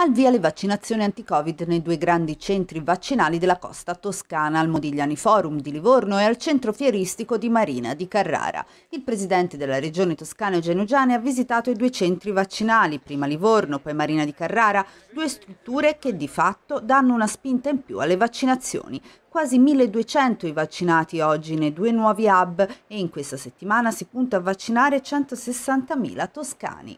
al via le vaccinazioni anti-Covid nei due grandi centri vaccinali della costa toscana, al Modigliani Forum di Livorno e al centro fieristico di Marina di Carrara. Il presidente della regione toscana Eugenio Giani ha visitato i due centri vaccinali, prima Livorno, poi Marina di Carrara, due strutture che di fatto danno una spinta in più alle vaccinazioni. Quasi 1200 i vaccinati oggi nei due nuovi hub e in questa settimana si punta a vaccinare 160.000 toscani.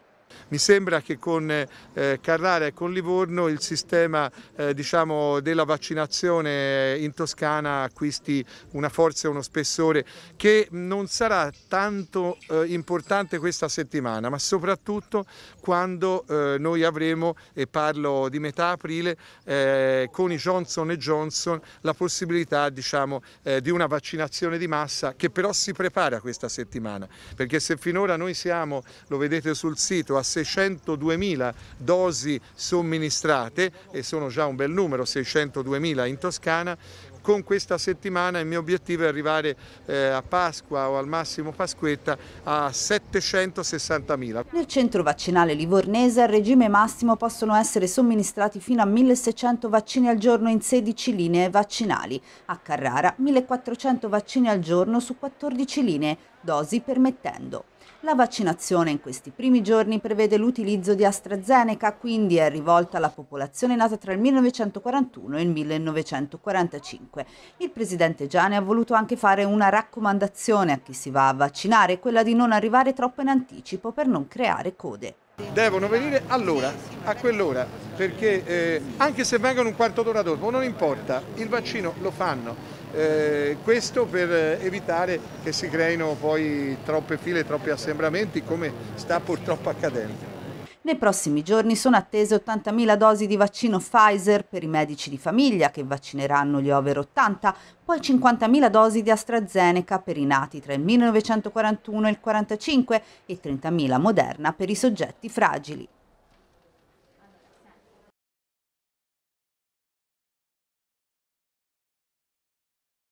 Mi sembra che con eh, Carrara e con Livorno il sistema eh, diciamo, della vaccinazione in Toscana acquisti una forza e uno spessore che non sarà tanto eh, importante questa settimana, ma soprattutto quando noi avremo, e parlo di metà aprile, con i Johnson Johnson la possibilità diciamo, di una vaccinazione di massa che però si prepara questa settimana, perché se finora noi siamo, lo vedete sul sito, a 70%, 602.000 dosi somministrate e sono già un bel numero, 602.000 in Toscana, con questa settimana il mio obiettivo è arrivare eh, a Pasqua o al massimo Pasquetta a 760.000. Nel centro vaccinale livornese al regime massimo possono essere somministrati fino a 1.600 vaccini al giorno in 16 linee vaccinali, a Carrara 1.400 vaccini al giorno su 14 linee, dosi permettendo. La vaccinazione in questi primi giorni prevede l'utilizzo di AstraZeneca, quindi è rivolta alla popolazione nata tra il 1941 e il 1945. Il presidente Gianni ha voluto anche fare una raccomandazione a chi si va a vaccinare, quella di non arrivare troppo in anticipo per non creare code devono venire all'ora, a quell'ora, perché eh, anche se vengono un quarto d'ora dopo non importa, il vaccino lo fanno. Eh, questo per eh, evitare che si creino poi troppe file, troppi assembramenti come sta purtroppo accadendo. Nei prossimi giorni sono attese 80.000 dosi di vaccino Pfizer per i medici di famiglia che vaccineranno gli over 80, poi 50.000 dosi di AstraZeneca per i nati tra il 1941 e il 1945 e 30.000 Moderna per i soggetti fragili.